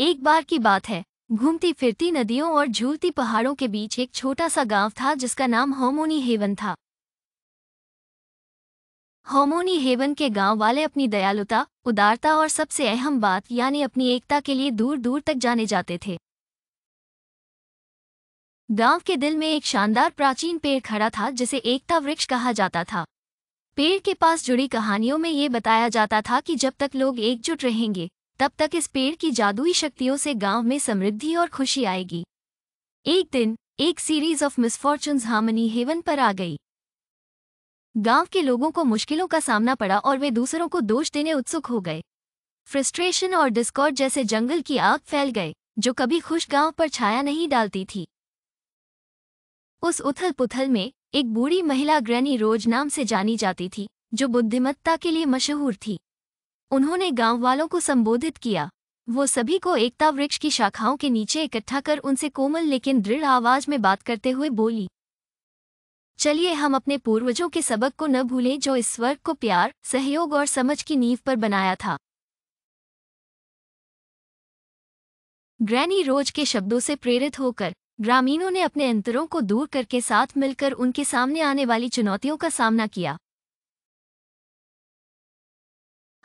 एक बार की बात है घूमती फिरती नदियों और झूलती पहाड़ों के बीच एक छोटा सा गांव था जिसका नाम होमोनी हेवन था होमोनी हेवन के गांव वाले अपनी दयालुता उदारता और सबसे अहम बात यानी अपनी एकता के लिए दूर दूर तक जाने जाते थे गांव के दिल में एक शानदार प्राचीन पेड़ खड़ा था जिसे एकता वृक्ष कहा जाता था पेड़ के पास जुड़ी कहानियों में ये बताया जाता था कि जब तक लोग एकजुट रहेंगे तब तक इस पेड़ की जादुई शक्तियों से गांव में समृद्धि और खुशी आएगी एक दिन एक सीरीज ऑफ मिसफॉर्चून्स हामनी हेवन पर आ गई गांव के लोगों को मुश्किलों का सामना पड़ा और वे दूसरों को दोष देने उत्सुक हो गए फ्रस्ट्रेशन और डिस्कॉर्ड जैसे जंगल की आग फैल गए जो कभी खुश गांव पर छाया नहीं डालती थी उस उथल पुथल में एक बूढ़ी महिला ग्रैनी रोज नाम से जानी जाती थी जो बुद्धिमत्ता के लिए मशहूर थी उन्होंने गांव वालों को संबोधित किया वो सभी को एकता वृक्ष की शाखाओं के नीचे इकट्ठा कर उनसे कोमल लेकिन दृढ़ आवाज में बात करते हुए बोली चलिए हम अपने पूर्वजों के सबक को न भूलें जो इस स्वर्ग को प्यार सहयोग और समझ की नींव पर बनाया था ग्रैनी रोज के शब्दों से प्रेरित होकर ग्रामीणों ने अपने अंतरों को दूर करके साथ मिलकर उनके सामने आने वाली चुनौतियों का सामना किया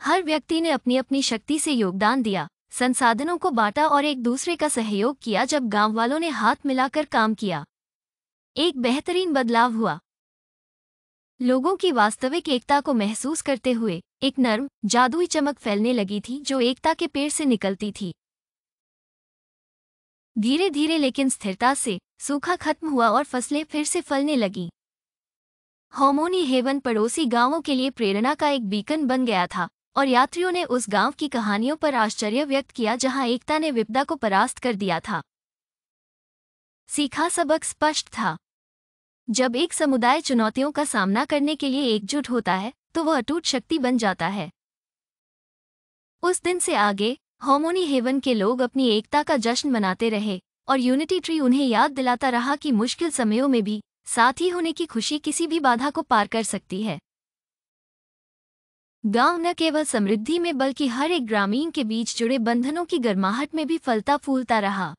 हर व्यक्ति ने अपनी अपनी शक्ति से योगदान दिया संसाधनों को बांटा और एक दूसरे का सहयोग किया जब गांव वालों ने हाथ मिलाकर काम किया एक बेहतरीन बदलाव हुआ लोगों की वास्तविक एकता को महसूस करते हुए एक नर्म जादुई चमक फैलने लगी थी जो एकता के पेड़ से निकलती थी धीरे धीरे लेकिन स्थिरता से सूखा खत्म हुआ और फसलें फिर से फलने लगीं होमोनी हेवन पड़ोसी गांवों के लिए प्रेरणा का एक बीकन बन गया था और यात्रियों ने उस गांव की कहानियों पर आश्चर्य व्यक्त किया जहां एकता ने विपदा को परास्त कर दिया था सीखा सबक स्पष्ट था जब एक समुदाय चुनौतियों का सामना करने के लिए एकजुट होता है तो वह अटूट शक्ति बन जाता है उस दिन से आगे होमोनी हेवन के लोग अपनी एकता का जश्न मनाते रहे और यूनिटी ट्री उन्हें याद दिलाता रहा कि मुश्किल समयों में भी साथ ही होने की खुशी किसी भी बाधा को पार कर सकती है गांव न केवल समृद्धि में बल्कि हर एक ग्रामीण के बीच जुड़े बंधनों की गर्माहट में भी फलता फूलता रहा